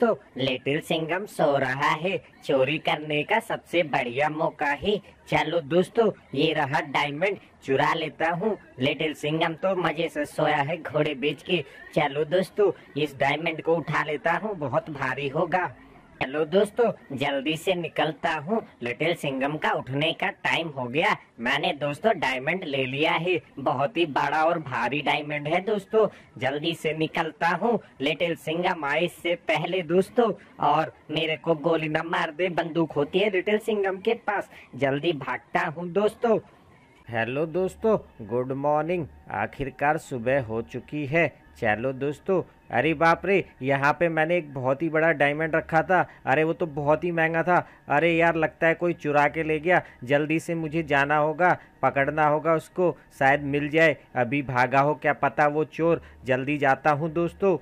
तो लिटिल सिंगम सो रहा है चोरी करने का सबसे बढ़िया मौका है चलो दोस्तों ये रहा डायमंड चुरा लेता हूँ लिटिल सिंगम तो मजे से सोया है घोड़े बेच के चलो दोस्तों इस डायमंड को उठा लेता हूँ बहुत भारी होगा हेलो दोस्तों जल्दी से निकलता हूँ लिटिल सिंगम का उठने का टाइम हो गया मैंने दोस्तों डायमंड ले लिया है बहुत ही बड़ा और भारी डायमंड है दोस्तों जल्दी से निकलता हूँ लिटिल सिंगम आए से पहले दोस्तों और मेरे को गोली न मार दे बंदूक होती है लिटिल सिंगम के पास जल्दी भागता हूँ दोस्तों हेलो दोस्तों गुड मॉर्निंग आखिरकार सुबह हो चुकी है चलो दोस्तों अरे बाप रे यहाँ पे मैंने एक बहुत ही बड़ा डायमंड रखा था अरे वो तो बहुत ही महंगा था अरे यार लगता है कोई चुरा के ले गया जल्दी से मुझे जाना होगा पकड़ना होगा उसको शायद मिल जाए अभी भागा हो क्या पता वो चोर जल्दी जाता हूँ दोस्तों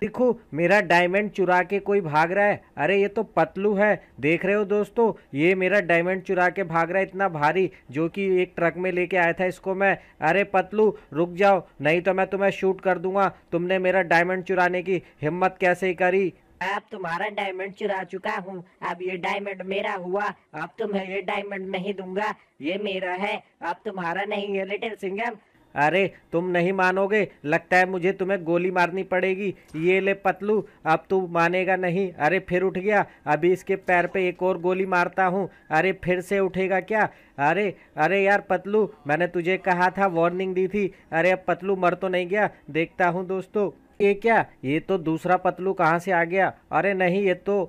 देखो मेरा डायमंड चुरा के कोई भाग रहा है अरे ये तो पतलू है देख रहे हो दोस्तों ये मेरा डायमंड चुरा के भाग रहा है इतना भारी जो कि एक ट्रक में लेके आया था इसको मैं अरे पतलू रुक जाओ नहीं तो मैं तुम्हें शूट कर दूंगा तुमने मेरा डायमंड चुराने की हिम्मत कैसे करी अब तुम्हारा डायमंड चुरा चुका हूँ अब ये डायमंड मेरा हुआ अब तुम्हें तो ये डायमंड नहीं दूंगा ये मेरा है अब तुम्हारा नहीं है लिटिल सिंगम अरे तुम नहीं मानोगे लगता है मुझे तुम्हें गोली मारनी पड़ेगी ये ले पतलू अब तू मानेगा नहीं अरे फिर उठ गया अभी इसके पैर पे एक और गोली मारता हूँ अरे फिर से उठेगा क्या अरे अरे यार पतलू मैंने तुझे कहा था वार्निंग दी थी अरे अब पतलू मर तो नहीं गया देखता हूँ दोस्तों ये क्या ये तो दूसरा पतलू कहाँ से आ गया अरे नहीं ये तो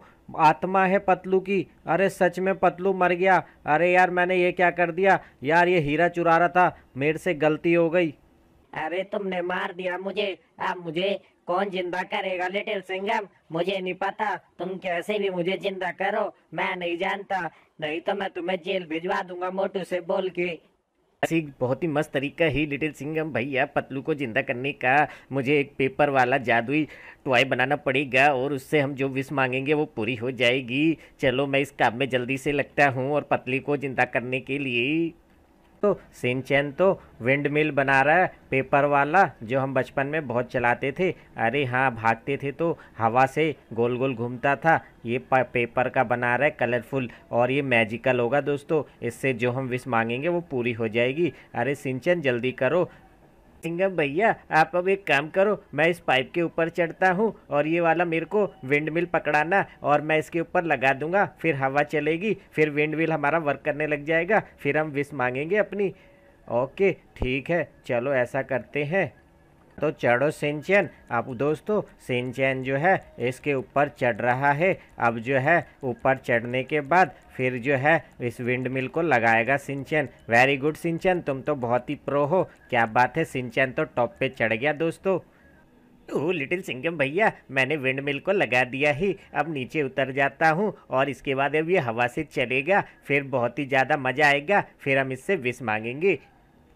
आत्मा है पतलू की अरे सच में पतलू मर गया अरे यार मैंने ये क्या कर दिया यार ये हीरा चुरा रहा था मेरे से गलती हो गई अरे तुमने मार दिया मुझे अब मुझे कौन जिंदा करेगा लिटिल सिंगम मुझे नहीं पता तुम कैसे भी मुझे जिंदा करो मैं नहीं जानता नहीं तो मैं तुम्हें जेल भिजवा दूंगा मोटू से बोल के ऐसी बहुत ही मस्त तरीका ही लिटिल सिंगम भैया पतलू को जिंदा करने का मुझे एक पेपर वाला जादुई टॉय बनाना पड़ेगा और उससे हम जो विश मांगेंगे वो पूरी हो जाएगी चलो मैं इस काम में जल्दी से लगता हूँ और पतली को जिंदा करने के लिए तो सिंचन तो विंड मिल बना रहा है पेपर वाला जो हम बचपन में बहुत चलाते थे अरे हाँ भागते थे तो हवा से गोल गोल घूमता था ये पेपर का बना रहा है कलरफुल और ये मैजिकल होगा दोस्तों इससे जो हम विश मांगेंगे वो पूरी हो जाएगी अरे सिंचन जल्दी करो सिंगम भैया आप अब एक काम करो मैं इस पाइप के ऊपर चढ़ता हूँ और ये वाला मेरे को विंड मिल पकड़ाना और मैं इसके ऊपर लगा दूंगा फिर हवा चलेगी फिर विंड मिल हमारा वर्क करने लग जाएगा फिर हम विश मांगेंगे अपनी ओके ठीक है चलो ऐसा करते हैं तो चढ़ो सिंचन अब दोस्तों सिंचन जो है इसके ऊपर चढ़ रहा है अब जो है ऊपर चढ़ने के बाद फिर जो है इस विंड मिल को लगाएगा सिंचन वेरी गुड सिंचन तुम तो बहुत ही प्रो हो क्या बात है सिंचन तो टॉप पे चढ़ गया दोस्तों ओ लिटिल सिंगम भैया मैंने विंड मिल को लगा दिया ही अब नीचे उतर जाता हूँ और इसके बाद अब ये हवा से चलेगा फिर बहुत ही ज़्यादा मज़ा आएगा फिर हम इससे विश मांगेंगे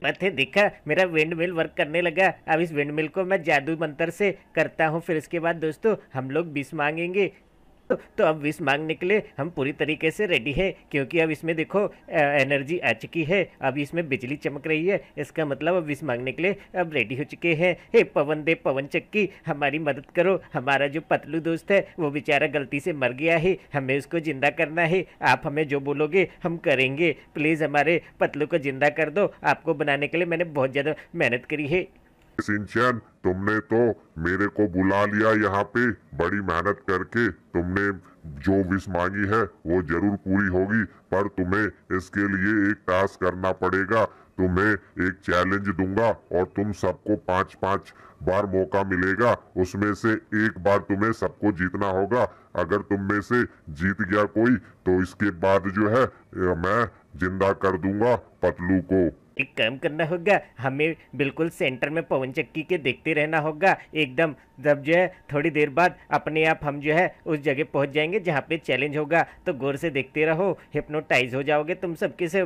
अथे देखा मेरा विंड मिल वर्क करने लगा अब इस विंड मिल को मैं जादू मंत्र से करता हूँ फिर इसके बाद दोस्तों हम लोग बीस मांगेंगे तो अब विष मांगने के लिए हम पूरी तरीके से रेडी है क्योंकि अब इसमें देखो एनर्जी आ चुकी है अब इसमें बिजली चमक रही है इसका मतलब अब विष मांगने के लिए अब रेडी हो चुके हैं हे पवन देव पवन चक्की हमारी मदद करो हमारा जो पतलू दोस्त है वो बेचारा गलती से मर गया है हमें उसको ज़िंदा करना है आप हमें जो बोलोगे हम करेंगे प्लीज़ हमारे पतलू को ज़िंदा कर दो आपको बनाने के लिए मैंने बहुत ज़्यादा मेहनत करी है सिंचन तुमने तो मेरे को बुला लिया यहाँ पे बड़ी मेहनत करके तुमने जो विश मांगी है वो जरूर पूरी होगी पर तुम्हें इसके लिए एक टास्क करना पड़ेगा तुम्हें एक चैलेंज दूंगा और तुम सबको पांच पांच बार मौका मिलेगा उसमें से एक बार तुम्हें सबको जीतना होगा अगर तुम में से जीत गया कोई तो इसके बाद जो है मैं जिंदा कर दूंगा पतलू को एक काम करना होगा हमें बिल्कुल सेंटर में पवन चक्की के देखते रहना होगा एकदम जब जो है थोड़ी देर बाद अपने आप हम जो है उस जगह पहुंच जाएंगे जहाँ पे चैलेंज होगा तो गौर से देखते रहो हिप्नोटाइज हो जाओगे तुम सबके से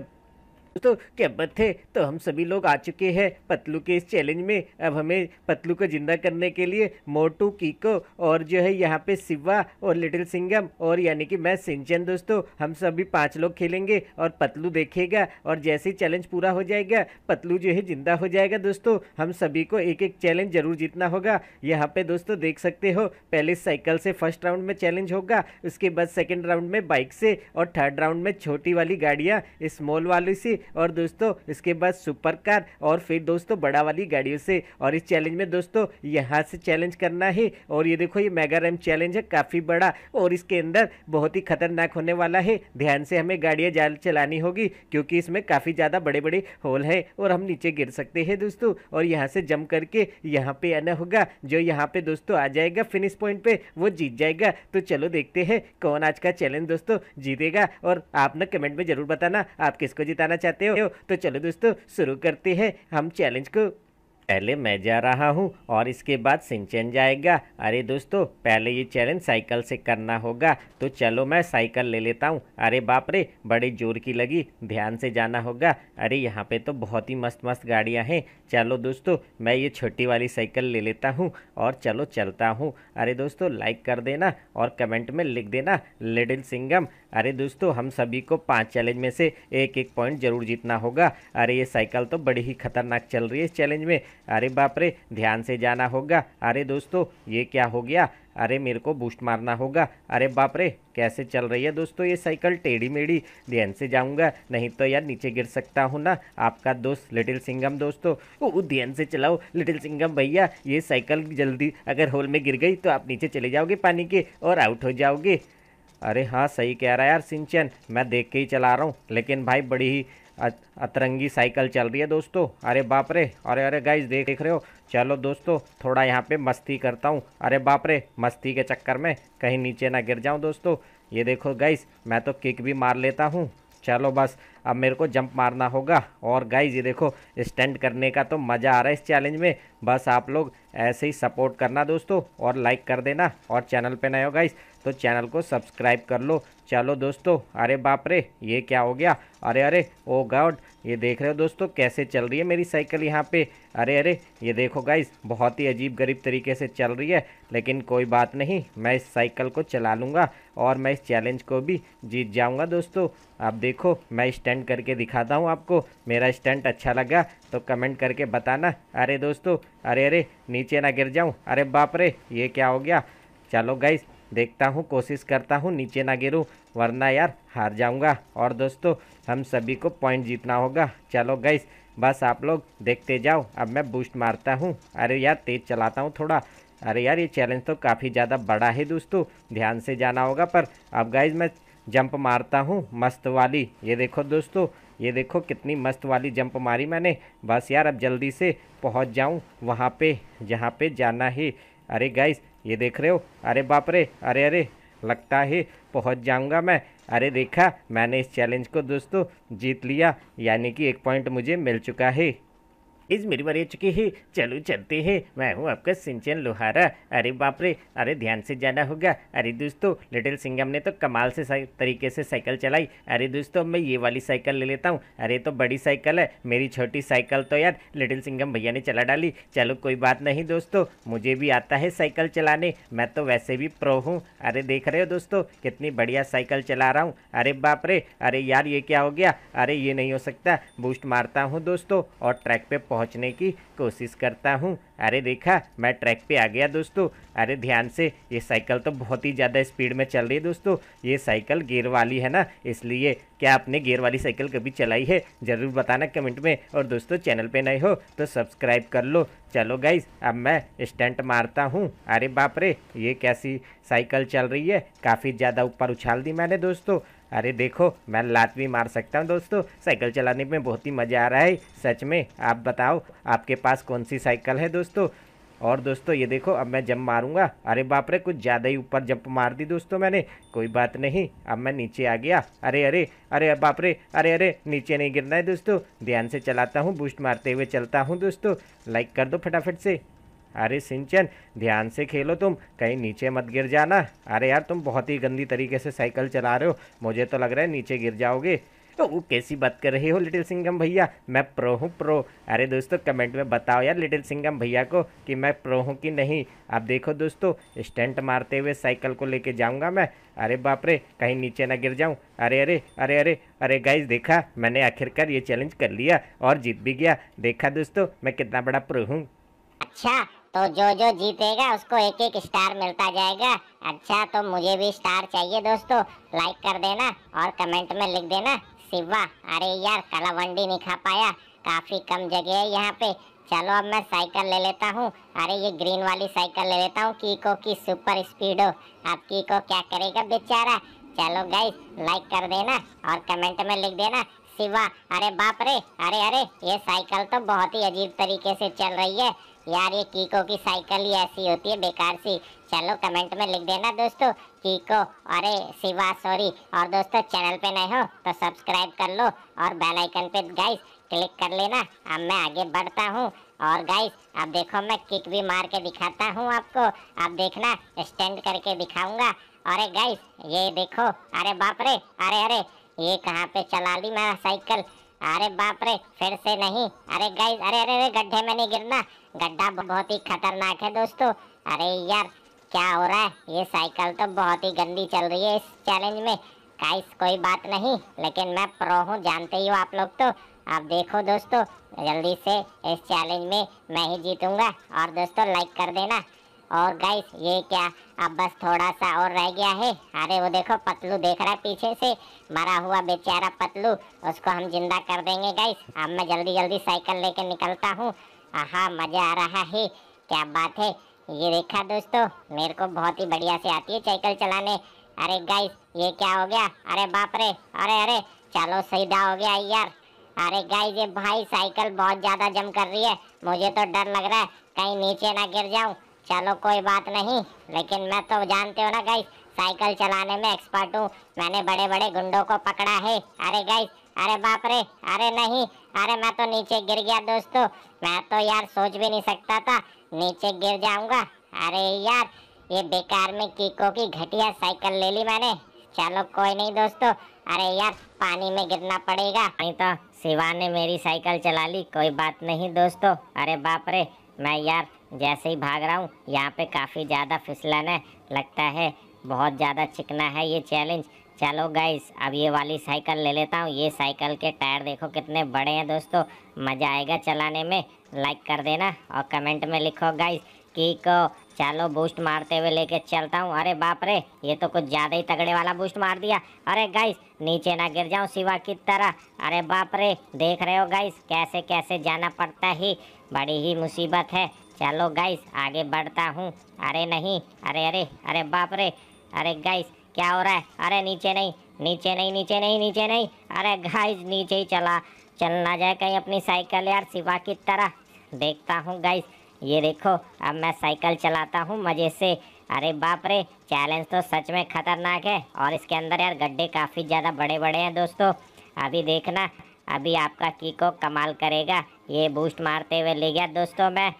तो क्या बात है तो हम सभी लोग आ चुके हैं पतलू के इस चैलेंज में अब हमें पतलू को जिंदा करने के लिए मोटू कीको और जो है यहाँ पे सिवा और लिटिल सिंगम और यानी कि मैं सिंचन दोस्तों हम सभी पाँच लोग खेलेंगे और पतलू देखेगा और जैसे ही चैलेंज पूरा हो जाएगा पतलू जो है जिंदा हो जाएगा दोस्तों हम सभी को एक एक चैलेंज जरूर जीतना होगा यहाँ पे दोस्तों देख सकते हो पहले साइकिल से फर्स्ट राउंड में चैलेंज होगा उसके बाद सेकेंड राउंड में बाइक से और थर्ड राउंड में छोटी वाली गाड़ियाँ स्मॉल वाली सी और दोस्तों इसके बाद सुपर कार और फिर दोस्तों बड़ा वाली गाड़ियों से और इस चैलेंज में दोस्तों यहाँ से चैलेंज करना है और ये देखो ये मेगा रैम चैलेंज है काफ़ी बड़ा और इसके अंदर बहुत ही खतरनाक होने वाला है ध्यान से हमें गाड़ियाँ चलानी होगी क्योंकि इसमें काफ़ी ज़्यादा बड़े बड़े होल हैं और हम नीचे गिर सकते हैं दोस्तों और यहाँ से जम करके यहाँ पे आना होगा जो यहाँ पे दोस्तों आ जाएगा फिनिश पॉइंट पर वो जीत जाएगा तो चलो देखते हैं कौन आज का चैलेंज दोस्तों जीतेगा और आप ना कमेंट में ज़रूर बताना आप किसको जिताना चाहते चाहते हो तो चलो दोस्तों शुरू करते हैं हम चैलेंज को पहले मैं जा रहा हूँ और इसके बाद सिंचन जाएगा अरे दोस्तों पहले ये चैलेंज साइकिल से करना होगा तो चलो मैं साइकिल ले लेता हूँ अरे बाप रे बड़े जोर की लगी ध्यान से जाना होगा अरे यहाँ पे तो बहुत ही मस्त मस्त गाड़ियाँ हैं चलो दोस्तों मैं ये छोटी वाली साइकिल ले लेता हूँ और चलो चलता हूँ अरे दोस्तों लाइक कर देना और कमेंट में लिख देना लिडिल सिंगम अरे दोस्तों हम सभी को पांच चैलेंज में से एक एक पॉइंट जरूर जीतना होगा अरे ये साइकिल तो बड़ी ही खतरनाक चल रही है इस चैलेंज में अरे बाप रे ध्यान से जाना होगा अरे दोस्तों ये क्या हो गया अरे मेरे को बूस्ट मारना होगा अरे बाप रे कैसे चल रही है दोस्तों ये साइकिल टेढ़ी मेढ़ी ध्यान से जाऊंगा नहीं तो यार नीचे गिर सकता हूँ ना आपका दोस्त लिटिल सिंगम दोस्तों ओ ध्यान से चलाओ लिटिल सिंगम भैया ये साइकिल जल्दी अगर होल में गिर गई तो आप नीचे चले जाओगे पानी के और आउट हो जाओगे अरे हाँ सही कह रहा है यार सिंचन मैं देख के ही चला रहा हूँ लेकिन भाई बड़ी ही अतरंगी साइकिल चल रही है दोस्तों अरे बाप रे अरे अरे गाइज देख देख रहे हो चलो दोस्तों थोड़ा यहाँ पे मस्ती करता हूँ अरे बाप रे मस्ती के चक्कर में कहीं नीचे ना गिर जाऊँ दोस्तों ये देखो गाइस मैं तो किक भी मार लेता हूँ चलो बस अब मेरे को जंप मारना होगा और गाइज ये देखो स्टैंड करने का तो मज़ा आ रहा है इस चैलेंज में बस आप लोग ऐसे ही सपोर्ट करना दोस्तों और लाइक कर देना और चैनल पर नए हो गाइज़ तो चैनल को सब्सक्राइब कर लो चलो दोस्तों अरे बाप रे ये क्या हो गया अरे अरे ओ गॉड ये देख रहे हो दोस्तों कैसे चल रही है मेरी साइकिल यहाँ पे अरे अरे ये देखो गाइज बहुत ही अजीब गरीब तरीके से चल रही है लेकिन कोई बात नहीं मैं इस साइकिल को चला लूँगा और मैं इस चैलेंज को भी जीत जाऊँगा दोस्तों आप देखो मैं स्टैंड करके दिखाता हूँ आपको मेरा स्टैंड अच्छा लगा तो कमेंट करके बताना अरे दोस्तों अरे अरे नीचे ना गिर जाऊँ अरे बाप रे ये क्या हो गया चलो गाइज देखता हूँ कोशिश करता हूँ नीचे ना गिरूँ वरना यार हार जाऊँगा और दोस्तों हम सभी को पॉइंट जीतना होगा चलो गैस बस आप लोग देखते जाओ अब मैं बूस्ट मारता हूँ अरे यार तेज़ चलाता हूँ थोड़ा अरे यार ये चैलेंज तो काफ़ी ज़्यादा बड़ा है दोस्तों ध्यान से जाना होगा पर अब गाइज मैं जंप मारता हूँ मस्त वाली ये देखो दोस्तों ये देखो कितनी मस्त वाली जंप मारी मैंने बस यार अब जल्दी से पहुँच जाऊँ वहाँ पे जहाँ पे जाना है अरे गाइज ये देख रहे हो अरे बाप रे अरे अरे लगता है पहुंच जाऊंगा मैं अरे देखा मैंने इस चैलेंज को दोस्तों जीत लिया यानी कि एक पॉइंट मुझे मिल चुका है मेरी बारी चुकी है चलो चलते हैं मैं हूँ आपका सिंचन लोहारा अरे बाप रे अरे ध्यान से जाना होगा अरे दोस्तों लिटिल सिंगम ने तो कमाल से तरीके से साइकिल चलाई अरे दोस्तों मैं ये वाली साइकिल ले लेता हूँ अरे तो बड़ी साइकिल है मेरी छोटी साइकिल तो यार लिटिल सिंगम भैया ने चला डाली चलो कोई बात नहीं दोस्तों मुझे भी आता है साइकिल चलाने मैं तो वैसे भी प्रो हूँ अरे देख रहे हो दोस्तों कितनी बढ़िया साइकिल चला रहा हूँ अरे बाप रे अरे यार ये क्या हो गया अरे ये नहीं हो सकता बूस्ट मारता हूँ दोस्तों और ट्रैक पे पहुंचने की कोशिश करता हूं अरे देखा मैं ट्रैक पे आ गया दोस्तों अरे ध्यान से ये साइकिल तो बहुत ही ज़्यादा स्पीड में चल रही है दोस्तों ये साइकिल गियर वाली है ना इसलिए क्या आपने गियर वाली साइकिल कभी चलाई है ज़रूर बताना कमेंट में और दोस्तों चैनल पर नए हो तो सब्सक्राइब कर लो चलो गाइज अब मैं स्टंट मारता हूँ अरे बाप रे ये कैसी साइकिल चल रही है काफ़ी ज़्यादा ऊपर उछाल दी मैंने दोस्तों अरे देखो मैं लात भी मार सकता हूँ दोस्तों साइकिल चलाने में बहुत ही मज़ा आ रहा है सच में आप बताओ आपके पास कौन सी साइकिल है दोस्तों और दोस्तों ये देखो अब मैं जंप मारूंगा अरे बाप रे कुछ ज़्यादा ही ऊपर जंप मार दी दोस्तों मैंने कोई बात नहीं अब मैं नीचे आ गया अरे अरे अरे बाप रे अरे अरे नीचे नहीं गिरना है दोस्तों ध्यान से चलाता हूँ बूस्ट मारते हुए चलता हूँ दोस्तों लाइक कर दो फटाफट से अरे सिंचन ध्यान से खेलो तुम कहीं नीचे मत गिर जाना अरे यार तुम बहुत ही गंदी तरीके से साइकिल चला रहे हो मुझे तो लग रहा है नीचे गिर जाओगे तो वो कैसी बात कर रहे हो लिटिल सिंगम भैया मैं प्रो हूँ प्रो अरे दोस्तों कमेंट में बताओ यार लिटिल सिंगम भैया को कि मैं प्रो हूँ कि नहीं आप देखो दोस्तों स्टंट मारते हुए साइकिल को लेके जाऊँगा मैं अरे बाप रे कहीं नीचे ना गिर जाऊँ अरे अरे अरे अरे अरे गाइज देखा मैंने आखिरकार ये चैलेंज कर लिया और जीत भी गया देखा दोस्तों मैं कितना बड़ा प्रो हूँ अच्छा तो जो जो जीतेगा उसको एक एक स्टार मिलता जाएगा अच्छा तो मुझे भी स्टार चाहिए दोस्तों लाइक कर देना और कमेंट में लिख देना शिवा अरे यार कलावंडी नहीं खा पाया काफ़ी कम जगह है यहाँ पे चलो अब मैं साइकिल ले लेता हूँ अरे ये ग्रीन वाली साइकिल ले लेता हूँ कीको की सुपर स्पीड हो अब कीको क्या करेगा बेचारा चलो गाइस लाइक कर देना और कमेंट में लिख देना शिवा अरे बाप रे अरे अरे ये साइकिल तो बहुत ही अजीब तरीके से चल रही है यार ये कीको की साइकिल ही ऐसी होती है बेकार सी चलो कमेंट में लिख देना दोस्तों कीको अरे शिवा सॉरी और दोस्तों चैनल पे नए हो तो सब्सक्राइब कर लो और बेल आइकन पे गाइस क्लिक कर लेना अब मैं आगे बढ़ता हूँ और गाइस अब देखो मैं किक भी मार के दिखाता हूँ आपको अब देखना स्टैंड करके दिखाऊँगा अरे गाइस ये देखो अरे बाप रे अरे अरे ये कहाँ पे चला ली मेरा साइकिल अरे बाप रे फिर से नहीं अरे गाइस अरे अरे अरे गड्ढे में नहीं गिरना गड्ढा बहुत ही खतरनाक है दोस्तों अरे यार क्या हो रहा है ये साइकिल तो बहुत ही गंदी चल रही है इस चैलेंज में काइस कोई बात नहीं लेकिन मैं प्रो हूँ जानते ही हो आप लोग तो आप देखो दोस्तों जल्दी से इस चैलेंज में मैं ही जीतूंगा और दोस्तों लाइक कर देना और गाइस ये क्या अब बस थोड़ा सा और रह गया है अरे वो देखो पतलू देख रहा है पीछे से मरा हुआ बेचारा पतलू उसको हम जिंदा कर देंगे गाइस अब मैं जल्दी जल्दी साइकिल लेके निकलता हूँ आहा मज़ा आ रहा है क्या बात है ये देखा दोस्तों मेरे को बहुत ही बढ़िया से आती है साइकिल चलाने अरे गाइस ये क्या हो गया अरे बाप रे अरे अरे चलो सीधा हो गया यार अरे गाइस ये भाई साइकिल बहुत ज़्यादा जम कर रही है मुझे तो डर लग रहा है कहीं नीचे ना गिर जाऊँ चलो कोई बात नहीं लेकिन मैं तो जानते हो ना गाइस साइकिल चलाने में एक्सपर्ट हूँ मैंने बड़े बड़े गुंडों को पकड़ा है अरे गाइस अरे बाप रे अरे नहीं अरे मैं तो नीचे गिर गया दोस्तों मैं तो यार सोच भी नहीं सकता था नीचे गिर जाऊंगा अरे यार ये बेकार में कीको की घटिया साइकिल ले ली मैंने चलो कोई नहीं दोस्तों अरे यार पानी में गिरना पड़ेगा नहीं तो शिवा ने मेरी साइकिल चला ली कोई बात नहीं दोस्तों अरे बाप रे मैं यार जैसे ही भाग रहा हूँ यहाँ पे काफ़ी ज़्यादा फिसलन है लगता है बहुत ज़्यादा चिकना है ये चैलेंज चलो गाइस अब ये वाली साइकिल ले लेता हूँ ये साइकिल के टायर देखो कितने बड़े हैं दोस्तों मज़ा आएगा चलाने में लाइक कर देना और कमेंट में लिखो गाइस कि को चलो बूस्ट मारते हुए लेके चलता हूँ अरे बाप रे ये तो कुछ ज़्यादा ही तगड़े वाला बूस्ट मार दिया अरे गाइस नीचे ना गिर जाऊँ सिवा की तरह अरे बाप रे देख रहे हो गाइस कैसे कैसे जाना पड़ता ही बड़ी ही मुसीबत है चलो गाइस आगे बढ़ता हूँ अरे नहीं अरे अरे अरे बाप रे अरे गाइस क्या हो रहा है अरे नीचे नहीं नीचे नहीं नीचे नहीं नीचे नहीं अरे गाइज नीचे ही चला चल ना जाए कहीं अपनी साइकिल यार सिवा की तरह देखता हूँ गाइस ये देखो अब मैं साइकिल चलाता हूँ मज़े से अरे बाप रे चैलेंज तो सच में ख़तरनाक है और इसके अंदर यार गड्ढे काफ़ी ज़्यादा बड़े बड़े हैं दोस्तों अभी देखना अभी आपका कीको कमाल करेगा ये बूस्ट मारते हुए ले गया दोस्तों मैं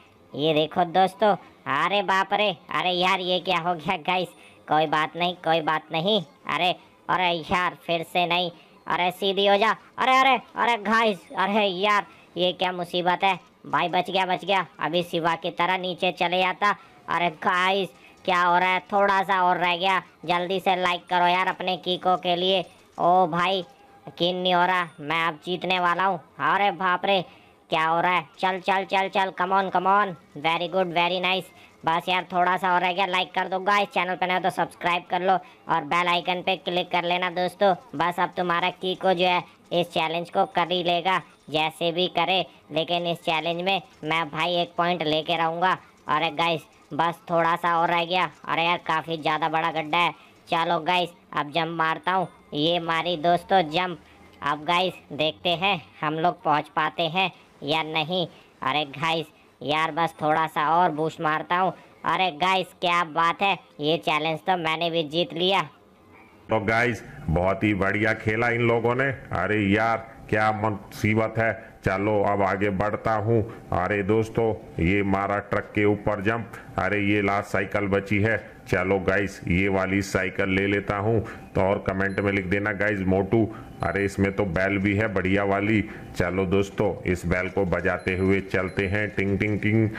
ये देखो दोस्तों अरे बाप रे अरे यार ये क्या हो गया गाइस कोई बात नहीं कोई बात नहीं अरे अरे यार फिर से नहीं अरे सीधी हो जा अरे अरे अरे घाइस अरे यार ये क्या मुसीबत है भाई बच गया बच गया अभी सिवा की तरह नीचे चले जाता अरे घाइस क्या हो रहा है थोड़ा सा और रह गया जल्दी से लाइक करो यार अपने कीको के लिए ओ भाई यकीन नहीं हो रहा मैं अब जीतने वाला हूँ अरे बाप रे क्या हो रहा है चल चल चल चल come on come on very good very nice बस यार थोड़ा सा और रह गया लाइक कर दो गाइस चैनल पर नए तो सब्सक्राइब कर लो और बेल आइकन पे क्लिक कर लेना दोस्तों बस अब तुम्हारा की को जो है इस चैलेंज को कर ही लेगा जैसे भी करे लेकिन इस चैलेंज में मैं भाई एक पॉइंट लेके रहूँगा अरे गाइस बस थोड़ा सा और रह गया अरे यार काफ़ी ज़्यादा बड़ा गड्ढा है चलो गाइस अब जम मारता हूँ ये मारी दोस्तों जम अब गाइस देखते हैं हम लोग पहुँच पाते हैं या नहीं अरे गाइस यार बस थोड़ा सा और बूस्ट मारता हूँ अरे गाइस क्या बात है ये चैलेंज तो मैंने भी जीत लिया तो गाइस बहुत ही बढ़िया खेला इन लोगों ने अरे यार क्या मुसीबत है चलो अब आगे बढ़ता हूँ अरे दोस्तों ये मारा ट्रक के ऊपर जंप अरे ये लास्ट साइकिल बची है चलो गाइस ये वाली साइकिल ले लेता हूँ तो और कमेंट में लिख देना गाइस मोटू अरे इसमें तो बैल भी है बढ़िया वाली चलो दोस्तों इस बैल को बजाते हुए चलते हैं टिंग टिंग टिंग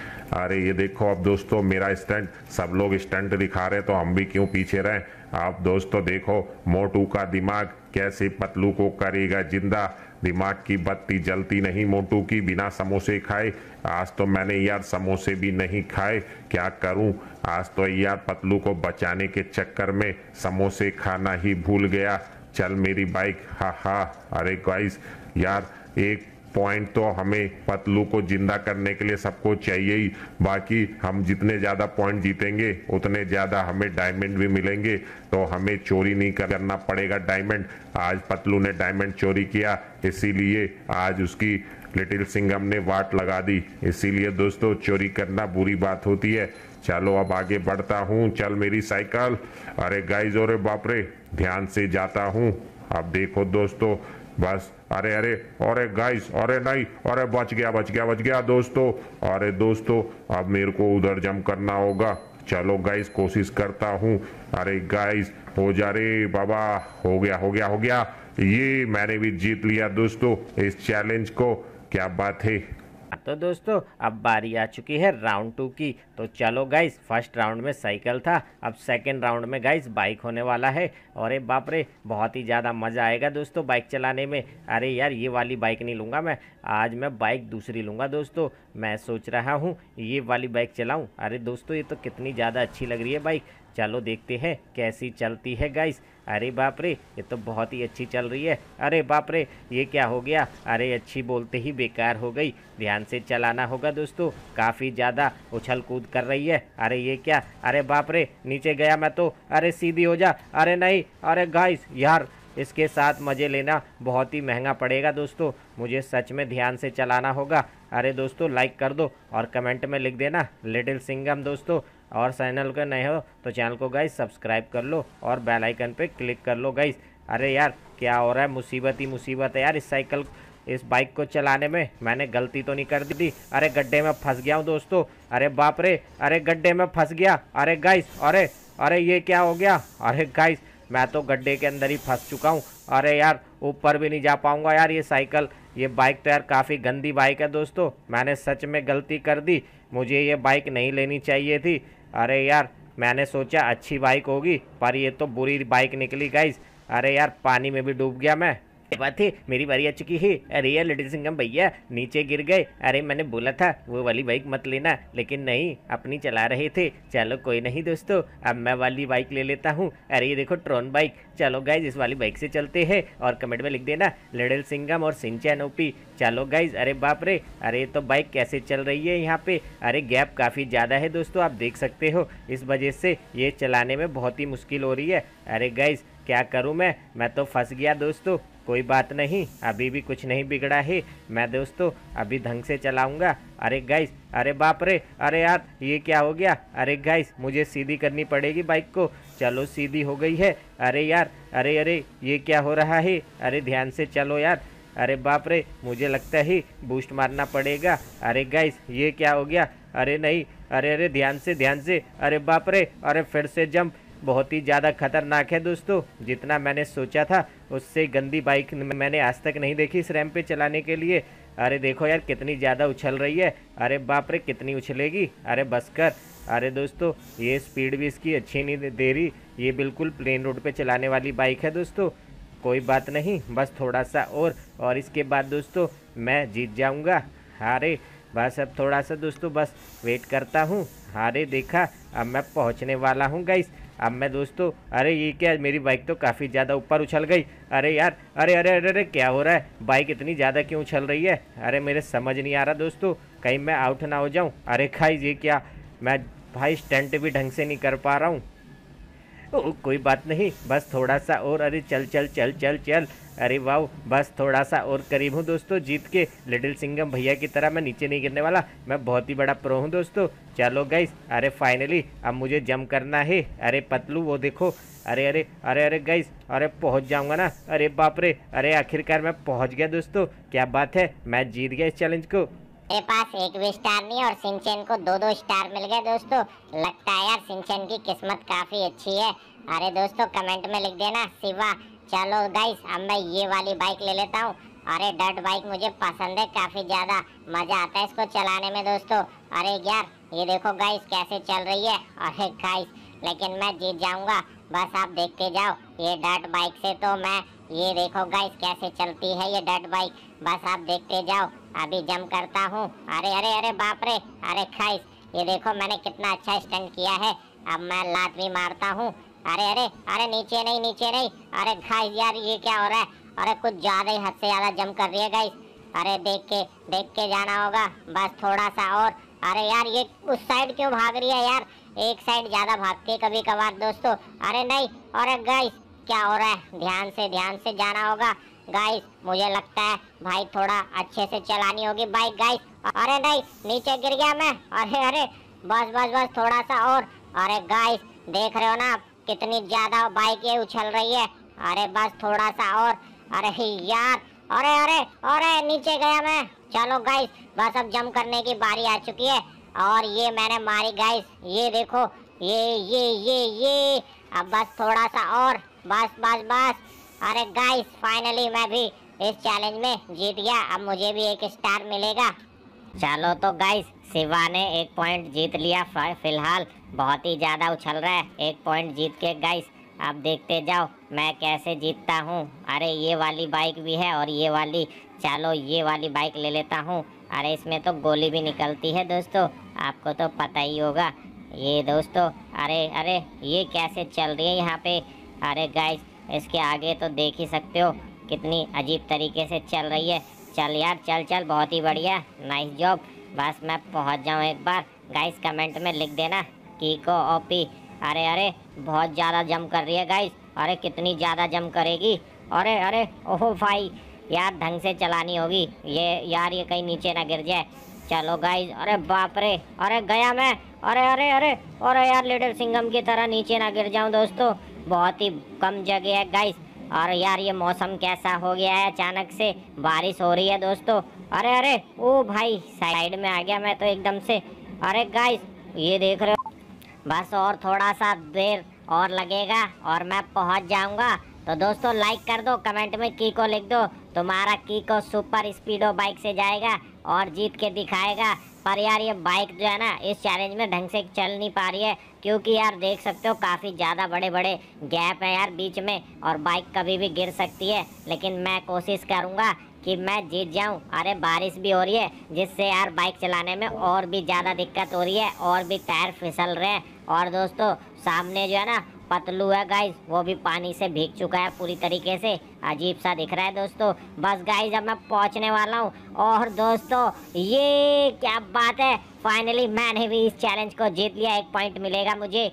अरे ये देखो अब दोस्तों मेरा स्टंट सब लोग स्टंट दिखा रहे तो हम भी क्यों पीछे रहें आप दोस्तों देखो मोटू का दिमाग कैसे पतलू को करेगा जिंदा दिमाग की बत्ती जलती नहीं मोटू की बिना समोसे खाए आज तो मैंने यार समोसे भी नहीं खाए क्या करूं आज तो यार पतलू को बचाने के चक्कर में समोसे खाना ही भूल गया चल मेरी बाइक हा हा अरे गाइस यार एक पॉइंट तो हमें पतलू को जिंदा करने के लिए सबको चाहिए ही बाकी हम जितने ज़्यादा पॉइंट जीतेंगे उतने ज़्यादा हमें डायमंड भी मिलेंगे तो हमें चोरी नहीं करना पड़ेगा डायमंड आज पतलू ने डायमंड चोरी किया इसीलिए आज उसकी लिटिल सिंगम ने वाट लगा दी इसीलिए दोस्तों चोरी करना बुरी बात होती है चलो अब आगे बढ़ता हूँ चल मेरी साइकिल अरे गाइज और बापरे ध्यान से जाता हूँ अब देखो दोस्तों बस अरे अरे अरे गाइस अरे नहीं अरे बच गया बच गया बच गया दोस्तों अरे दोस्तों अब मेरे को उधर जम करना होगा चलो गाइस कोशिश करता हूँ अरे गाइस हो जा रे बाबा हो गया हो गया हो गया ये मैंने भी जीत लिया दोस्तों इस चैलेंज को क्या बात है तो दोस्तों अब बारी आ चुकी है राउंड टू की तो चलो गाइस फर्स्ट राउंड में साइकिल था अब सेकेंड राउंड में गाइस बाइक होने वाला है अरे बाप रे बहुत ही ज़्यादा मज़ा आएगा दोस्तों बाइक चलाने में अरे यार ये वाली बाइक नहीं लूँगा मैं आज मैं बाइक दूसरी लूँगा दोस्तों मैं सोच रहा हूँ ये वाली बाइक चलाऊँ अरे दोस्तों ये तो कितनी ज़्यादा अच्छी लग रही है बाइक चलो देखते हैं कैसी चलती है गाइस अरे बाप रे ये तो बहुत ही अच्छी चल रही है अरे बाप रे ये क्या हो गया अरे अच्छी बोलते ही बेकार हो गई ध्यान से चलाना होगा दोस्तों काफ़ी ज़्यादा उछल कूद कर रही है अरे ये क्या अरे बाप रे नीचे गया मैं तो अरे सीधी हो जा अरे नहीं अरे गाइस यार इसके साथ मज़े लेना बहुत ही महंगा पड़ेगा दोस्तों मुझे सच में ध्यान से चलाना होगा अरे दोस्तों लाइक कर दो और कमेंट में लिख देना लिटिल सिंगम दोस्तों और चैनल के नए हो तो चैनल को गाइस सब्सक्राइब कर लो और बेल आइकन पे क्लिक कर लो गाइस अरे यार क्या हो रहा है मुसीबत ही मुसीबत है यार इस साइकिल इस बाइक को चलाने में मैंने गलती तो नहीं कर दी थी अरे गड्ढे में फंस गया हूँ दोस्तों अरे बाप रे अरे गड्ढे में फंस गया अरे गाइस अरे अरे ये क्या हो गया अरे गाइस मैं तो गड्ढे के अंदर ही फंस चुका हूँ अरे यार ऊपर भी नहीं जा पाऊँगा यार ये साइकिल ये बाइक तो यार काफ़ी गंदी बाइक है दोस्तों मैंने सच में गलती कर दी मुझे ये बाइक नहीं लेनी चाहिए थी अरे यार मैंने सोचा अच्छी बाइक होगी पर ये तो बुरी बाइक निकली गाइज अरे यार पानी में भी डूब गया मैं बात है मेरी बारी आ चुकी है अरे यार लेडी सिंगम भैया नीचे गिर गए अरे मैंने बोला था वो वाली बाइक मत लेना लेकिन नहीं अपनी चला रहे थे चलो कोई नहीं दोस्तों अब मैं वाली बाइक ले लेता हूँ अरे ये देखो ट्रोन बाइक चलो गाइज इस वाली बाइक से चलते हैं और कमेंट में लिख देना लडिल सिंगम और सिंचन ओपी चलो गाइज अरे बाप रे अरे तो बाइक कैसे चल रही है यहाँ पे अरे गैप काफ़ी ज़्यादा है दोस्तों आप देख सकते हो इस वजह से ये चलाने में बहुत ही मुश्किल हो रही है अरे गाइज़ क्या करूँ मैं मैं तो फंस गया दोस्तों कोई बात नहीं अभी भी कुछ नहीं बिगड़ा है मैं दोस्तों अभी ढंग से चलाऊंगा अरे गाइस अरे बाप रे अरे यार ये क्या हो गया अरे गाइस मुझे सीधी करनी पड़ेगी बाइक को चलो सीधी हो गई है अरे यार अरे अरे ये क्या हो रहा है अरे ध्यान से चलो यार अरे बाप रे मुझे लगता है बूस्ट मारना पड़ेगा अरे गाइस ये क्या हो गया अरे नहीं अरे अरे ध्यान से ध्यान से अरे बाप रे अरे फिर से जंप बहुत ही ज़्यादा खतरनाक है दोस्तों जितना मैंने सोचा था उससे गंदी बाइक मैंने आज तक नहीं देखी इस रैम पे चलाने के लिए अरे देखो यार कितनी ज़्यादा उछल रही है अरे बाप रे कितनी उछलेगी अरे बस कर अरे दोस्तों ये स्पीड भी इसकी अच्छी नहीं दे रही ये बिल्कुल प्लेन रोड पे चलाने वाली बाइक है दोस्तों कोई बात नहीं बस थोड़ा सा और और इसके बाद दोस्तों मैं जीत जाऊँगा अरे बस अब थोड़ा सा दोस्तों बस वेट करता हूँ अरे देखा अब मैं पहुँचने वाला हूँ गाइस अब मैं दोस्तों अरे ये क्या मेरी बाइक तो काफ़ी ज़्यादा ऊपर उछल गई अरे यार अरे अरे अरे अरे क्या हो रहा है बाइक इतनी ज़्यादा क्यों उछल रही है अरे मेरे समझ नहीं आ रहा दोस्तों कहीं मैं आउट ना हो जाऊँ अरे खाई ये क्या मैं भाई स्टंट भी ढंग से नहीं कर पा रहा हूँ कोई बात नहीं बस थोड़ा सा और अरे चल चल चल चल चल अरे वाह बस थोड़ा सा और करीब हूँ दोस्तों जीत के लिटिल सिंगम भैया की तरह मैं नीचे नहीं गिरने वाला मैं बहुत ही बड़ा प्रो हूँ दोस्तों चलो गाइस अरे फाइनली अब मुझे जम करना है अरे पतलू वो देखो अरे अरे अरे अरे गाइस अरे पहुंच जाऊंगा ना अरे बाप रे अरे आखिरकार मैं पहुंच गया दोस्तों क्या बात है मैं जीत गया इस चैलेंज को मेरे पास एक भी स्टार नहीं और सिंचन को दो दो स्टार मिल गए दोस्तों लगता है यार सिंचन की किस्मत काफी अच्छी है अरे दोस्तों कमेंट में लिख देना शिवा चलो गाइस अब मैं ये वाली बाइक ले लेता हूँ अरे डर्ट बाइक मुझे पसंद है काफ़ी ज़्यादा मज़ा आता है इसको चलाने में दोस्तों अरे यार ये देखो गाइस कैसे चल रही है अरे गाइस लेकिन मैं जीत जाऊँगा बस आप देखते जाओ ये डर्ट बाइक से तो मैं ये देखो गाइस कैसे चलती है ये डर्ट बाइक बस आप देखते जाओ अभी जम करता हूँ अरे अरे अरे बाप रे अरे खाइस ये देखो मैंने कितना अच्छा स्टंट किया है अब मैं लात भी मारता हूँ अरे अरे अरे नीचे नहीं नीचे नहीं अरे गाइस यार ये क्या हो रहा है अरे कुछ ज़्यादा ही हद से ज़्यादा जम कर रही है गाइस अरे देख के देख के जाना होगा बस थोड़ा सा और अरे यार ये उस साइड क्यों भाग रही है यार एक साइड ज़्यादा भागती है कभी कभार दोस्तों अरे नहीं और गाइस क्या हो रहा है ध्यान से ध्यान से जाना होगा गाइस मुझे लगता है भाई थोड़ा अच्छे से चलानी होगी बाइक गाइस अरे नहीं नीचे गिर गया मैं अरे अरे बस बस बस थोड़ा सा और अरे गाइस देख रहे हो ना आप कितनी ज्यादा बाइक ये उछल रही है अरे बस थोड़ा सा और अरे यार अरे अरे अरे नीचे गया मैं चलो गाइस बस अब जम करने की बारी आ चुकी है और ये मैंने मारी गाइस ये देखो ये ये ये ये अब बस थोड़ा सा और बस बस बस अरे गाइस फाइनली मैं भी इस चैलेंज में जीत गया अब मुझे भी एक स्टार मिलेगा चलो तो गाइस शिवा ने एक पॉइंट जीत लिया फिलहाल बहुत ही ज़्यादा उछल रहा है एक पॉइंट जीत के गाइस आप देखते जाओ मैं कैसे जीतता हूँ अरे ये वाली बाइक भी है और ये वाली चलो ये वाली बाइक ले लेता हूँ अरे इसमें तो गोली भी निकलती है दोस्तों आपको तो पता ही होगा ये दोस्तों अरे अरे ये कैसे चल रही है यहाँ पे अरे गाइस इसके आगे तो देख ही सकते हो कितनी अजीब तरीके से चल रही है चल यार चल चल बहुत ही बढ़िया नाइस जॉब बस मैं पहुंच जाऊं एक बार गाइस कमेंट में लिख देना कीको ओपी अरे अरे बहुत ज़्यादा जम कर रही है गाइस अरे कितनी ज़्यादा जम करेगी अरे अरे ओहो भाई यार ढंग से चलानी होगी ये यार ये कहीं नीचे ना गिर जाए चलो गाइस अरे बाप रे अरे गया मैं अरे अरे अरे अरे यार लिटिल सिंगम की तरह नीचे ना गिर जाऊँ दोस्तों बहुत ही कम जगह है गाइस और यार ये मौसम कैसा हो गया है अचानक से बारिश हो रही है दोस्तों अरे अरे ओ भाई साइड में आ गया मैं तो एकदम से अरे गाइस ये देख रहे हो बस और थोड़ा सा देर और लगेगा और मैं पहुंच जाऊंगा तो दोस्तों लाइक कर दो कमेंट में की को लिख दो तुम्हारा की को सुपर स्पीडो बाइक से जाएगा और जीत के दिखाएगा पर यार ये बाइक जो है ना इस चैलेंज में ढंग से चल नहीं पा रही है क्योंकि यार देख सकते हो काफ़ी ज़्यादा बड़े बड़े गैप हैं यार बीच में और बाइक कभी भी गिर सकती है लेकिन मैं कोशिश करूँगा कि मैं जीत जाऊं अरे बारिश भी हो रही है जिससे यार बाइक चलाने में और भी ज़्यादा दिक्कत हो रही है और भी टायर फिसल रहे हैं और दोस्तों सामने जो है ना पतलू है गाइज वो भी पानी से भीग चुका है पूरी तरीके से अजीब सा दिख रहा है दोस्तों बस गाइज अब मैं पहुंचने वाला हूँ और दोस्तों ये क्या बात है फाइनली मैंने भी इस चैलेंज को जीत लिया एक पॉइंट मिलेगा मुझे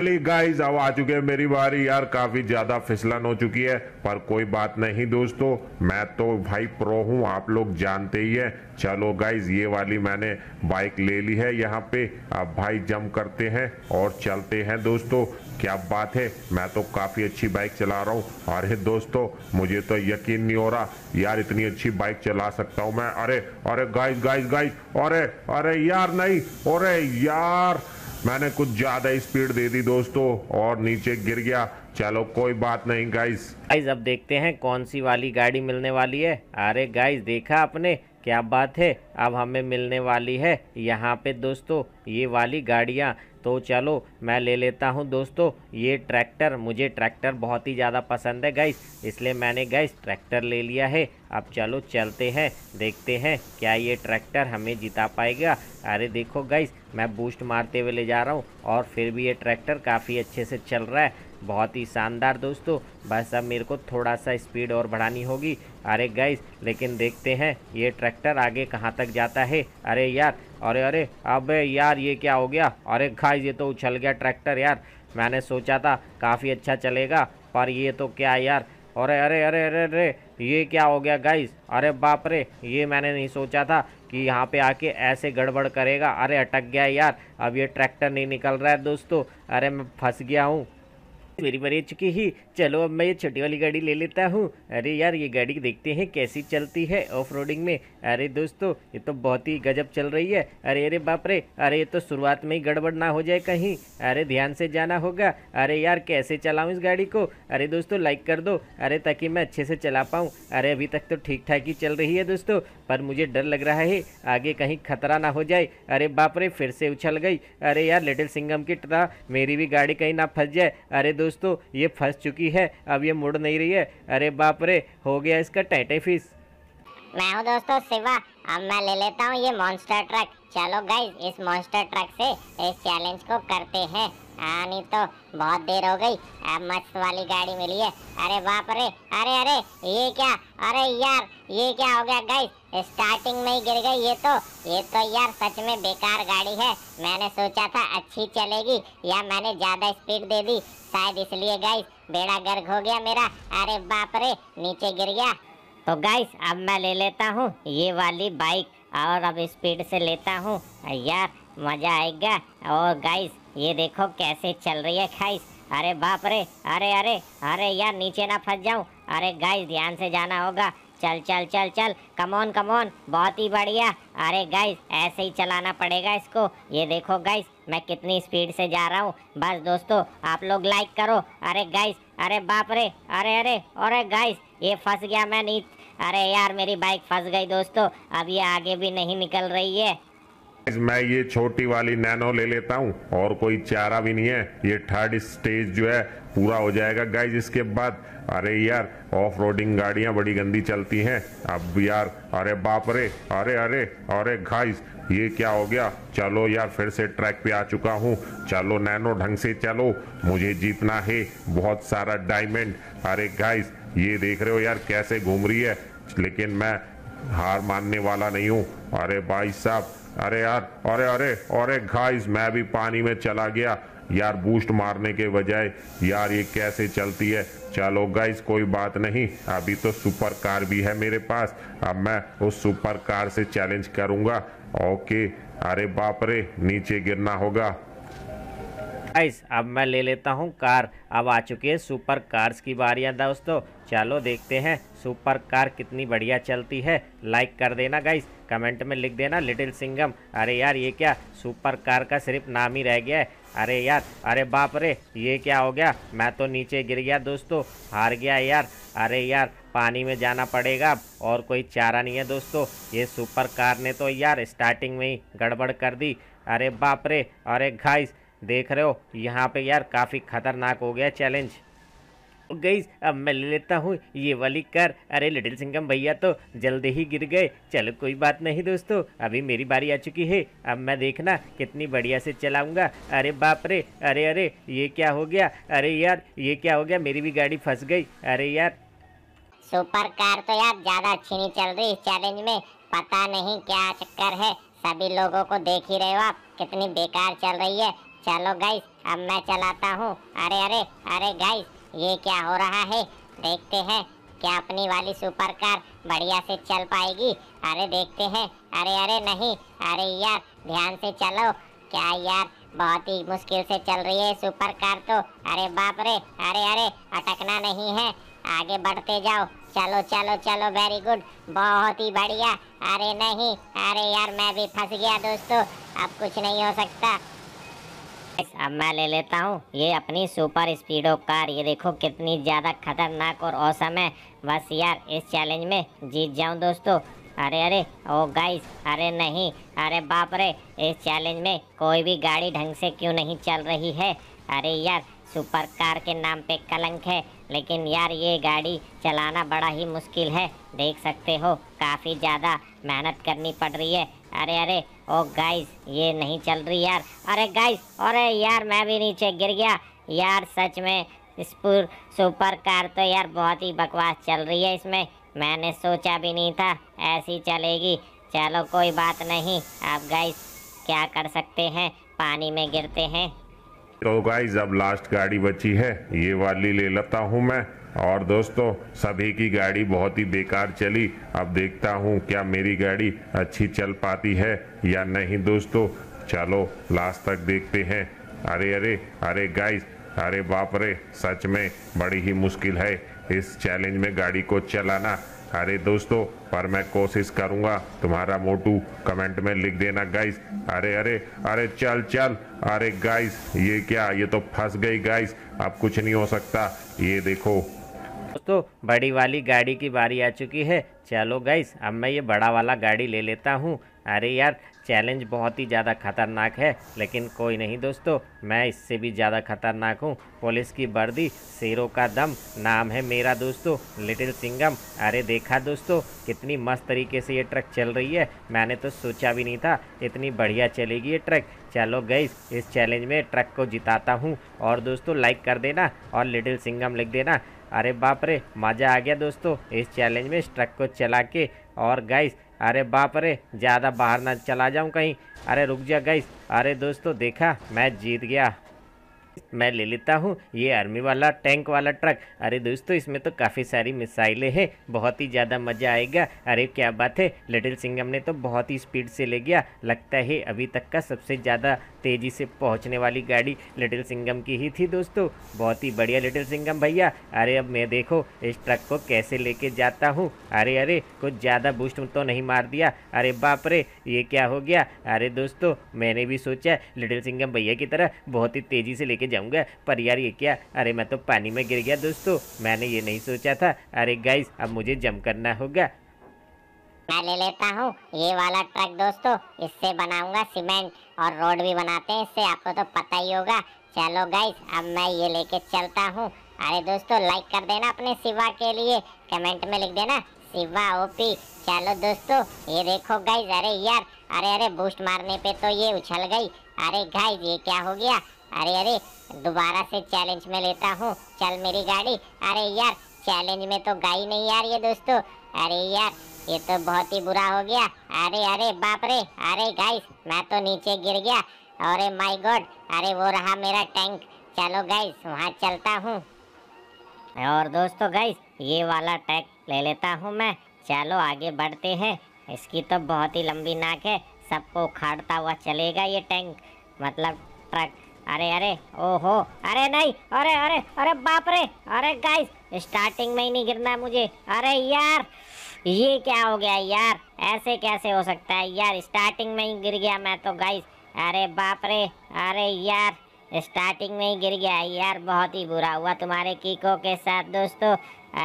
गाइज अब आ चुके हैं मेरी बारी यार काफी ज्यादा फिसलन हो चुकी है पर कोई बात नहीं दोस्तों मैं तो भाई प्रो हूँ आप लोग जानते ही है चलो गाइज ये वाली मैंने बाइक ले ली है यहाँ पे अब भाई जम करते हैं और चलते हैं दोस्तों क्या बात है मैं तो काफ़ी अच्छी बाइक चला रहा हूँ अरे दोस्तों मुझे तो यकीन नहीं हो रहा यार इतनी अच्छी बाइक चला सकता हूँ मैं अरे अरे गाइस गाइस गाइस अरे अरे यार नहीं अरे यार मैंने कुछ ज़्यादा स्पीड दे दी दोस्तों और नीचे गिर गया चलो कोई बात नहीं गाइस गाइस अब देखते हैं कौन सी वाली गाड़ी मिलने वाली है अरे गाइस देखा आपने क्या बात है अब हमें मिलने वाली है यहाँ पे दोस्तों ये वाली गाड़ियाँ तो चलो मैं ले लेता हूँ दोस्तों ये ट्रैक्टर मुझे ट्रैक्टर बहुत ही ज़्यादा पसंद है गैस इसलिए मैंने गैस ट्रैक्टर ले लिया है अब चलो चलते हैं देखते हैं क्या ये ट्रैक्टर हमें जिता पाएगा अरे देखो गैस मैं बूस्ट मारते हुए ले जा रहा हूँ और फिर भी ये ट्रैक्टर काफ़ी अच्छे से चल रहा है बहुत ही शानदार दोस्तों बस अब मेरे को थोड़ा सा स्पीड और बढ़ानी होगी अरे गाइस लेकिन देखते हैं ये ट्रैक्टर आगे कहाँ तक जाता है अरे यार अरे अरे अबे यार ये क्या हो गया अरे खाई ये तो उछल गया ट्रैक्टर यार मैंने सोचा था काफ़ी अच्छा चलेगा पर ये तो क्या यार अरे अरे अरे अरे अरे ये क्या हो गया गाइस अरे बाप रे ये मैंने नहीं सोचा था कि यहाँ पे आके ऐसे गड़बड़ करेगा अरे अटक गया यार अब ये ट्रैक्टर नहीं निकल रहा है दोस्तों अरे मैं फंस गया हूँ मेरी मरी चुकी ही चलो अब मैं ये छोटी वाली गाड़ी ले लेता हूँ अरे यार ये गाड़ी देखते हैं कैसी चलती है ऑफ रोडिंग में अरे दोस्तों ये तो बहुत ही गजब चल रही है अरे अरे बाप रे अरे ये तो शुरुआत में ही गड़बड़ ना हो जाए कहीं अरे ध्यान से जाना होगा अरे यार कैसे चलाऊँ इस गाड़ी को अरे दोस्तों लाइक कर दो अरे ताकि मैं अच्छे से चला पाऊँ अरे अभी तक तो ठीक ठाक ही चल रही है दोस्तों पर मुझे डर लग रहा है आगे कहीं खतरा ना हो जाए अरे बाप रे फिर से उछल गई अरे यार लिटिल सिंगम की तरह मेरी भी गाड़ी कहीं ना फंस जाए अरे दोस्तों ये फंस चुकी है अब ये मुड़ नहीं रही है अरे बाप रे हो गया इसका टाइटे फीस मैं हूँ दोस्तों शिवा अब मैं ले लेता हूँ ये मॉन्स्टर ट्रक चलो गाइज इस मॉन्स्टर ट्रक से इस चैलेंज को करते हैं हाँ नहीं तो बहुत देर हो गई अब मस्त वाली गाड़ी मिली है अरे बाप रे अरे अरे ये क्या अरे यार ये क्या हो गया गाइज स्टार्टिंग में ही गिर गई ये तो ये तो यार सच में बेकार गाड़ी है मैंने सोचा था अच्छी चलेगी या मैंने ज़्यादा स्पीड दे दी शायद इसलिए गाइज बेड़ा गर्क हो गया मेरा अरे बाप रे नीचे गिर गया तो गाइस अब मैं ले लेता हूँ ये वाली बाइक और अब स्पीड से लेता हूँ यार मज़ा आएगा और गाइस ये देखो कैसे चल रही है खाइस अरे बाप रे अरे अरे अरे यार नीचे ना फंस जाऊँ अरे गाइस ध्यान से जाना होगा चल चल चल चल कमोन कमोन बहुत ही बढ़िया अरे गाइस ऐसे ही चलाना पड़ेगा इसको ये देखो गाइस मैं कितनी स्पीड से जा रहा हूँ बस दोस्तों आप लोग लाइक करो अरे गाइस अरे बाप रे अरे अरे अरे गाइस ये फंस गया मैं नहीं अरे यार मेरी बाइक फंस गई दोस्तों अब ये आगे भी नहीं निकल रही है मैं ये छोटी वाली नैनो ले लेता हूँ और कोई चारा भी नहीं है ये थर्ड स्टेज जो है पूरा हो जाएगा गाइज इसके बाद अरे यार ऑफ रोडिंग गाड़िया बड़ी गंदी चलती हैं अब यार अरे बाप रे अरे अरे अरे गाइज ये क्या हो गया चलो यार फिर से ट्रैक पे आ चुका हूँ चलो नैनो ढंग से चलो मुझे जीतना है बहुत सारा डायमंड अरे गाइज ये देख रहे हो यार कैसे घूम रही है लेकिन मैं हार मानने वाला नहीं हूँ अरे भाई साहब अरे यार अरे अरे अरे घाइस मैं भी पानी में चला गया यार बूस्ट मारने के बजाय यार ये कैसे चलती है चलो गाइस कोई बात नहीं अभी तो सुपर कार भी है मेरे पास अब मैं उस सुपर कार से चैलेंज करूँगा ओके अरे बाप रे नीचे गिरना होगा गाइस अब मैं ले लेता हूँ कार अब आ चुकी है सुपर कार्स की बारियाँ दोस्तों चलो देखते हैं सुपर कार कितनी बढ़िया चलती है लाइक कर देना गाइस कमेंट में लिख देना लिटिल सिंगम अरे यार ये क्या सुपर कार का सिर्फ नाम ही रह गया है अरे यार अरे बाप रे ये क्या हो गया मैं तो नीचे गिर गया दोस्तों हार गया यार अरे यार पानी में जाना पड़ेगा अब और कोई चारा नहीं है दोस्तों ये सुपर कार ने तो यार स्टार्टिंग में ही गड़बड़ कर दी अरे बाप रे अरे घाइस देख रहे हो यहाँ पे यार काफ़ी खतरनाक हो गया चैलेंज गई अब मैं ले लेता हूँ ये वाली कर अरे लिटिल सिंगम भैया तो जल्दी ही गिर गए चलो कोई बात नहीं दोस्तों अभी मेरी बारी आ चुकी है अब मैं देखना कितनी बढ़िया से चलाऊंगा अरे बाप रे अरे अरे ये क्या हो गया अरे यार ये क्या हो गया मेरी भी गाड़ी फंस गई अरे यार सुपर कार तो यार ज़्यादा अच्छी नहीं चल रही इस चैलेंज में पता नहीं क्या चक्कर है सभी लोगों को देख ही रहे हो आप कितनी बेकार चल रही है चलो गाइस अब मैं चलाता हूँ अरे अरे अरे गाइस ये क्या हो रहा है देखते हैं क्या अपनी वाली सुपर कार बढ़िया से चल पाएगी अरे देखते हैं अरे अरे नहीं अरे यार ध्यान से चलो क्या यार बहुत ही मुश्किल से चल रही है सुपर कार तो अरे बाप रे अरे अरे अटकना नहीं है आगे बढ़ते जाओ चलो चलो चलो वेरी गुड बहुत ही बढ़िया अरे नहीं अरे यार मैं भी फंस गया दोस्तों अब कुछ नहीं हो सकता अब मैं ले लेता हूँ ये अपनी सुपर स्पीडो कार ये देखो कितनी ज़्यादा खतरनाक और औसम है बस यार इस चैलेंज में जीत जाऊँ दोस्तों अरे अरे ओ गाइस अरे नहीं अरे बाप रे इस चैलेंज में कोई भी गाड़ी ढंग से क्यों नहीं चल रही है अरे यार सुपर कार के नाम पे कलंक है लेकिन यार ये गाड़ी चलाना बड़ा ही मुश्किल है देख सकते हो काफ़ी ज़्यादा मेहनत करनी पड़ रही है अरे अरे ओ गाइस ये नहीं चल रही यार अरे गाइस अरे यार मैं भी नीचे गिर गया यार सच में इस सुपर कार तो यार बहुत ही बकवास चल रही है इसमें मैंने सोचा भी नहीं था ऐसी चलेगी चलो कोई बात नहीं आप गाइस क्या कर सकते हैं पानी में गिरते हैं तो गाइस अब लास्ट गाड़ी बची है ये वाली ले लेता हूँ मैं और दोस्तों सभी की गाड़ी बहुत ही बेकार चली अब देखता हूँ क्या मेरी गाड़ी अच्छी चल पाती है या नहीं दोस्तों चलो लास्ट तक देखते हैं अरे अरे अरे गाइस अरे बाप रे सच में बड़ी ही मुश्किल है इस चैलेंज में गाड़ी को चलाना अरे दोस्तों पर मैं कोशिश करूंगा तुम्हारा मोटू कमेंट में लिख देना गाइस अरे अरे अरे चल चल अरे गाइस ये क्या ये तो फंस गई गाइस अब कुछ नहीं हो सकता ये देखो दोस्तों बड़ी वाली गाड़ी की बारी आ चुकी है चलो गाइस अब मैं ये बड़ा वाला गाड़ी ले लेता हूँ अरे यार चैलेंज बहुत ही ज़्यादा खतरनाक है लेकिन कोई नहीं दोस्तों मैं इससे भी ज़्यादा खतरनाक हूँ पुलिस की वर्दी शेरों का दम नाम है मेरा दोस्तों लिटिल सिंगम अरे देखा दोस्तों कितनी मस्त तरीके से ये ट्रक चल रही है मैंने तो सोचा भी नहीं था इतनी बढ़िया चलेगी ये ट्रक चलो गई इस चैलेंज में ट्रक को जिताता हूँ और दोस्तों लाइक कर देना और लिटिल सिंगम लिख देना अरे बाप रे मज़ा आ गया दोस्तों इस चैलेंज में इस ट्रक को चला के और गाइस अरे बाप रे ज़्यादा बाहर ना चला जाऊँ कहीं अरे रुक जा गाइस अरे दोस्तों देखा मैं जीत गया मैं ले लेता हूँ ये आर्मी वाला टैंक वाला ट्रक अरे दोस्तों इसमें तो काफ़ी सारी मिसाइलें हैं बहुत ही ज़्यादा मज़ा आएगा अरे क्या बात है लिटिल सिंगम ने तो बहुत ही स्पीड से ले गया लगता है अभी तक का सबसे ज़्यादा तेज़ी से पहुँचने वाली गाड़ी लिटिल सिंगम की ही थी दोस्तों बहुत ही बढ़िया लिटिल सिंगम भैया अरे अब मैं देखो इस ट्रक को कैसे लेके जाता हूँ अरे अरे कुछ ज़्यादा बूस्ट तो नहीं मार दिया अरे बाप रे ये क्या हो गया अरे दोस्तों मैंने भी सोचा लिटिल सिंगम भैया की तरह बहुत ही तेज़ी से लेके जाऊँ जाऊंगा पर यार ये क्या अरे मैं तो पानी में गिर गया दोस्तों मैंने ये नहीं सोचा था अरे गाइस अब मुझे जम करना होगा मैं ले लेता हूँ ये वाला ट्रक दोस्तों इससे बनाऊंगा सीमेंट और रोड भी बनाते हैं इससे आपको तो पता ही होगा चलो गाइस अब मैं ये लेके चलता हूँ अरे दोस्तों लाइक कर देना अपने शिवा के लिए कमेंट में लिख देना शिवा ओपी चलो दोस्तों ये देखो गाइस अरे यार अरे अरे बूस्ट मारने पे तो ये उछल गई अरे गाइस ये क्या हो गया अरे अरे दोबारा से चैलेंज में लेता हूँ चल मेरी गाड़ी अरे यार चैलेंज में तो गाई नहीं आ रही है दोस्तों अरे यार ये तो बहुत ही बुरा हो गया अरे अरे बाप रे अरे गाइस मैं तो नीचे गिर गया अरे माय गॉड अरे वो रहा मेरा टैंक चलो गाइस वहाँ चलता हूँ और दोस्तों गाइस ये वाला टैंक ले लेता हूँ मैं चलो आगे बढ़ते हैं इसकी तो बहुत ही लंबी नाक है सबको उखाड़ता हुआ चलेगा ये टैंक मतलब ट्रक अरे अरे ओहो अरे नहीं अरे अरे अरे बाप रे अरे गाइस स्टार्टिंग में ही नहीं गिरना मुझे अरे यार ये क्या हो गया यार ऐसे कैसे हो सकता है यार स्टार्टिंग में ही गिर गया मैं तो गाइस अरे बाप रे अरे यार स्टार्टिंग में ही गिर गया यार बहुत ही बुरा हुआ तुम्हारे कीको के साथ दोस्तों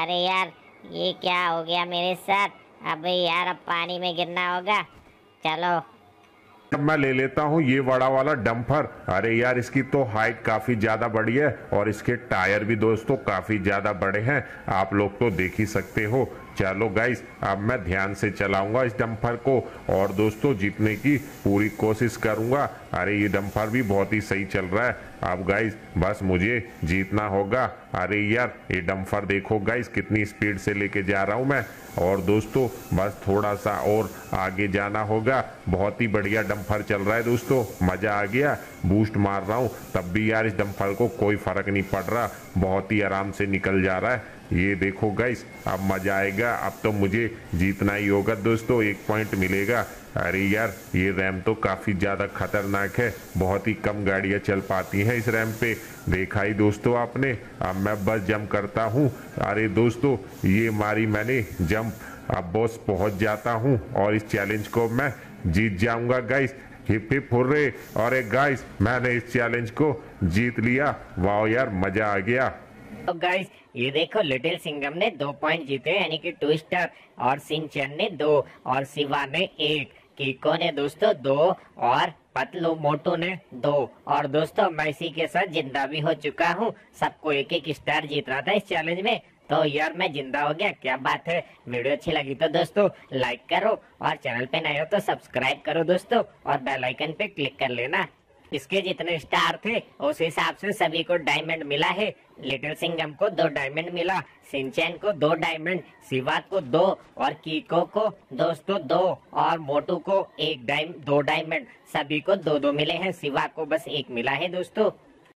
अरे यार ये क्या हो गया मेरे साथ अबे यार अब पानी में गिरना होगा चलो अब मैं ले लेता हूँ ये बड़ा वाला डम्फर अरे यार इसकी तो हाइट काफी ज्यादा बड़ी है और इसके टायर भी दोस्तों काफी ज्यादा बड़े हैं आप लोग तो देख ही सकते हो चलो गाइस अब मैं ध्यान से चलाऊंगा इस डम्फर को और दोस्तों जीतने की पूरी कोशिश करूंगा अरे ये डम्फर भी बहुत ही सही चल रहा है अब गाइस बस मुझे जीतना होगा अरे यार ये डम्फर देखो गाइस कितनी स्पीड से लेके जा रहा हूँ मैं और दोस्तों बस थोड़ा सा और आगे जाना होगा बहुत ही बढ़िया डम्फर चल रहा है दोस्तों मज़ा आ गया बूस्ट मार रहा हूँ तब भी यार इस डम्फर को कोई फ़र्क नहीं पड़ रहा बहुत ही आराम से निकल जा रहा है ये देखो गाइस अब मज़ा आएगा अब तो मुझे जीतना ही होगा दोस्तों एक पॉइंट मिलेगा अरे यार ये रैम तो काफ़ी ज़्यादा खतरनाक है बहुत ही कम गाड़ियां चल पाती हैं इस रैम पे देखा ही दोस्तों आपने अब मैं बस जंप करता हूँ अरे दोस्तों ये मारी मैंने जंप अब बॉस पहुंच जाता हूँ और इस चैलेंज को मैं जीत जाऊंगा गाइस हिप हिप हुर्रे और एक गाइस मैंने इस चैलेंज को जीत लिया वाह यार मजा आ गया तो गाइस ये देखो लिटिल सिंगम ने दो पॉइंट जीते यानी कि टू स्टार और सिंचन ने दो और शिवा ने एक किको ने दोस्तों दो और पतलू मोटू ने दो और दोस्तों मैं इसी के साथ जिंदा भी हो चुका हूँ सबको एक एक स्टार जीत रहा था इस चैलेंज में तो यार मैं जिंदा हो गया क्या बात है वीडियो अच्छी लगी तो दोस्तों लाइक करो और चैनल पे नए हो तो सब्सक्राइब करो दोस्तों और बेल आइकन पे क्लिक कर लेना इसके जितने स्टार थे उस हिसाब से सभी को डायमंड मिला है लिटिल सिंगम को दो डायमंड मिला सिंचैन को दो डायमंड शिवात को दो और कीको को दोस्तों दो और मोटू को एक डायम दो डायमंड सभी को दो दो मिले हैं सिवा को बस एक मिला है दोस्तों